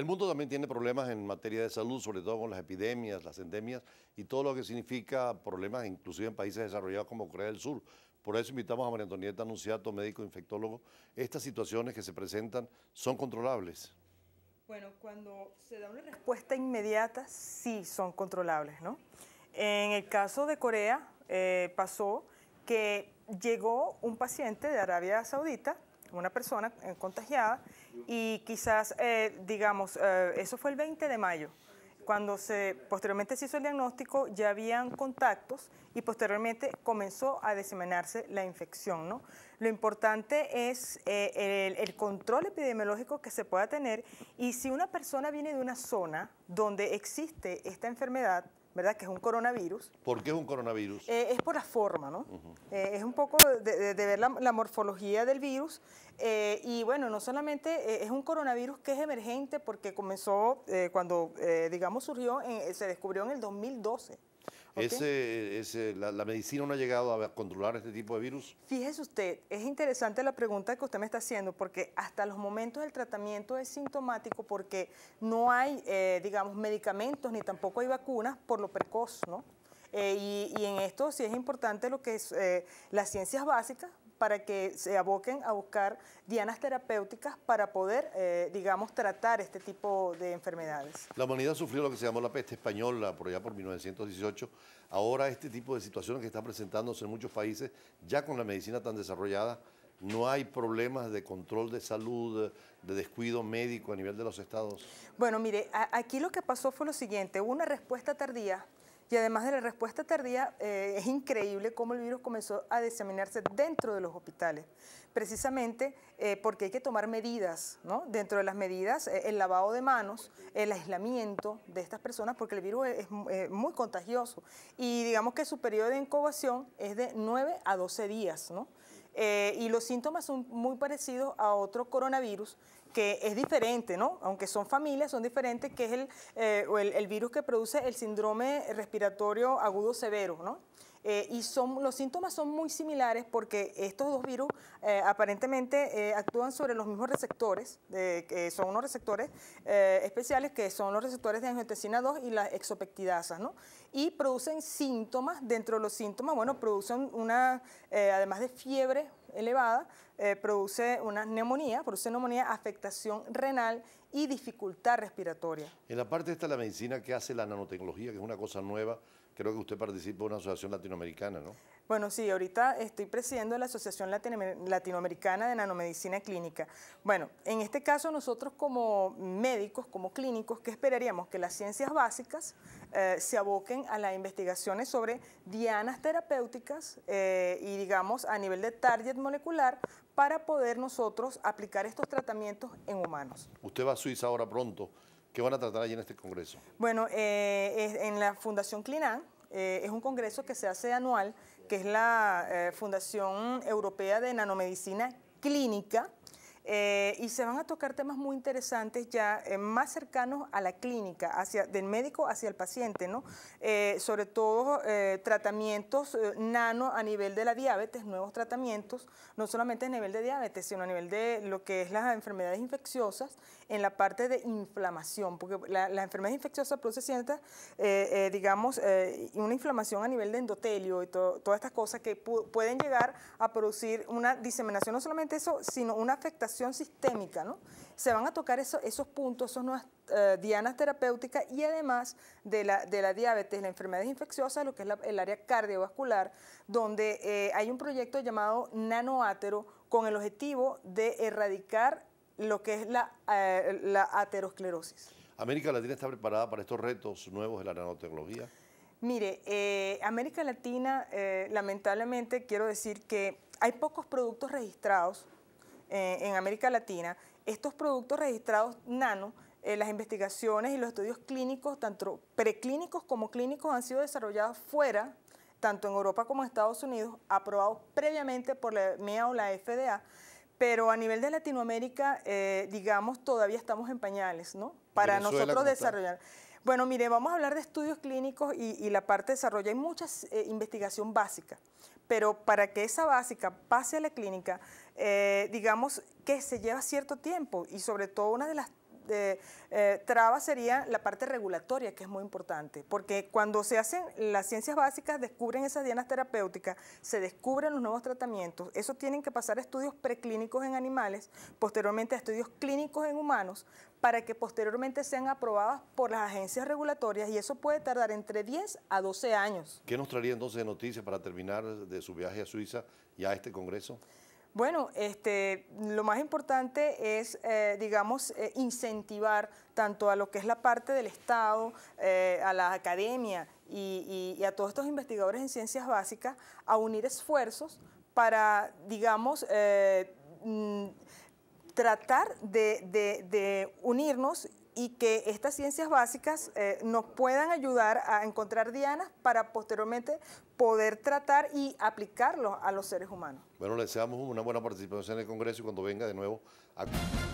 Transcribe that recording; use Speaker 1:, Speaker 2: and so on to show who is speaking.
Speaker 1: El mundo también tiene problemas en materia de salud, sobre todo con las epidemias, las endemias y todo lo que significa problemas, inclusive en países desarrollados como Corea del Sur. Por eso invitamos a María Antonieta Anunciato, médico infectólogo. Estas situaciones que se presentan son controlables.
Speaker 2: Bueno, cuando se da una respuesta inmediata, sí son controlables, ¿no? En el caso de Corea eh, pasó que llegó un paciente de Arabia Saudita, una persona contagiada, y quizás, eh, digamos, eh, eso fue el 20 de mayo. Cuando posteriormente se hizo el diagnóstico, ya habían contactos y posteriormente comenzó a diseminarse la infección. Lo importante es eh, el, control epidemiológico que se pueda tener y si una persona viene de una zona donde existe esta enfermedad, ¿verdad? Que es un coronavirus.
Speaker 1: ¿Por qué es un coronavirus?
Speaker 2: Eh, es por la forma, ¿no? Eh, es un poco de, ver la, morfología del virus. Eh, y bueno, no solamente es un coronavirus que es emergente porque comenzó cuando, digamos, surgió, se descubrió en el 2012.
Speaker 1: ¿Ese, eh, la, medicina no ha llegado a controlar este tipo de virus?
Speaker 2: Fíjese usted, es interesante la pregunta que usted me está haciendo, porque hasta los momentos el tratamiento es sintomático porque no hay, eh, digamos, medicamentos ni tampoco hay vacunas por lo precoz, ¿no? Eh, y, en esto sí es importante lo que es las ciencias básicas, para que se aboquen a buscar dianas terapéuticas para poder, eh, digamos, tratar este tipo de enfermedades.
Speaker 1: La humanidad sufrió lo que se llamó la peste española por allá por 1918. Ahora este tipo de situaciones que están presentándose en muchos países, ya con la medicina tan desarrollada, no hay problemas de control de salud, de descuido médico a nivel de los estados?
Speaker 2: Bueno, mire, aquí lo que pasó fue lo siguiente, hubo una respuesta tardía y además de la respuesta tardía, eh, es increíble cómo el virus comenzó a diseminarse dentro de los hospitales, precisamente eh, porque hay que tomar medidas, ¿no? Dentro de las medidas, eh, el lavado de manos, el aislamiento de estas personas, porque el virus es, muy contagioso. Y digamos que su periodo de incubación es de 9 a 12 días, ¿no? y los síntomas son muy parecidos a otro coronavirus que es diferente, ¿no? Aunque son familias, son diferentes, que es el, eh, el, virus que produce el síndrome respiratorio agudo severo, ¿no? Eh, y son, los síntomas son muy similares porque estos dos virus eh, aparentemente actúan sobre los mismos receptores, que son unos receptores especiales que son los receptores de angiotensina 2 y las exopectidasas, ¿no? y producen síntomas. Dentro de los síntomas, bueno, producen una, eh, además de fiebre elevada, eh, produce una neumonía, produce neumonía, afectación renal y dificultad respiratoria.
Speaker 1: En la parte esta la medicina que hace la nanotecnología, que es una cosa nueva, creo que usted participa en una asociación latinoamericana, ¿no?
Speaker 2: Bueno, sí, ahorita estoy presidiendo la Asociación Latinoamericana de Nanomedicina Clínica. Bueno, en este caso nosotros como médicos, como clínicos, ¿qué esperaríamos? Que las ciencias básicas eh, se aboquen a las investigaciones sobre dianas terapéuticas eh, y digamos a nivel de target molecular para poder nosotros aplicar estos tratamientos en humanos.
Speaker 1: Usted va a Suiza ahora pronto. ¿Qué van a tratar allí en este congreso?
Speaker 2: Bueno, eh, en la Fundación Clinan, eh, es un congreso que se hace anual, que es la Fundación Europea de Nanomedicina Clínica, eh, y se van a tocar temas muy interesantes ya eh, más cercanos a la clínica, del médico hacia el paciente, ¿no? Eh, sobre todo tratamientos nano a nivel de la diabetes, nuevos tratamientos, no solamente a nivel de diabetes, sino a nivel de lo que es las enfermedades infecciosas en la parte de inflamación, porque la, enfermedad infecciosa produce eh, eh, digamos, eh, una inflamación a nivel de endotelio y todas estas cosas que pueden llegar a producir una diseminación, no solamente eso, sino una afectación sistémica, ¿no? Se van a tocar esos puntos, esos nuevas dianas terapéuticas y además de la, de la diabetes, la enfermedad infecciosa, lo que es el área cardiovascular, donde hay un proyecto llamado nanoátero con el objetivo de erradicar lo que es eh, la, aterosclerosis.
Speaker 1: ¿América Latina está preparada para estos retos nuevos de la nanotecnología?
Speaker 2: Mire, eh, América Latina, eh, lamentablemente quiero decir que hay pocos productos registrados en América Latina. Estos productos registrados nano, las investigaciones y los estudios clínicos, tanto preclínicos como clínicos, han sido desarrollados fuera, tanto en Europa como en Estados Unidos, aprobados previamente por la EMEA o la FDA pero a nivel de Latinoamérica, eh, digamos, todavía estamos en pañales, ¿no? Para nosotros desarrollar. Bueno, mire, vamos a hablar de estudios clínicos y, la parte de desarrollo. Hay mucha eh, investigación básica, pero para que esa básica pase a la clínica, eh, digamos que se lleva cierto tiempo y sobre todo una de las de, eh, sería la parte regulatoria, que es muy importante, porque cuando se hacen las ciencias básicas, descubren esas dianas terapéuticas, se descubren los nuevos tratamientos, eso tienen que pasar estudios preclínicos en animales, posteriormente a estudios clínicos en humanos, para que posteriormente sean aprobadas por las agencias regulatorias y eso puede tardar entre 10 a 12 años.
Speaker 1: ¿Qué nos traería entonces de noticias para terminar de su viaje a Suiza y a este Congreso?
Speaker 2: Bueno, este, lo más importante es, eh, digamos, eh, incentivar tanto a lo que es la parte del Estado, eh, a la academia y, a todos estos investigadores en ciencias básicas a unir esfuerzos para, digamos, mm, tratar de, de, unirnos y que estas ciencias básicas eh, nos puedan ayudar a encontrar dianas para posteriormente poder tratar y aplicarlos a los seres humanos.
Speaker 1: Bueno, le deseamos una buena participación en el Congreso y cuando venga de nuevo a...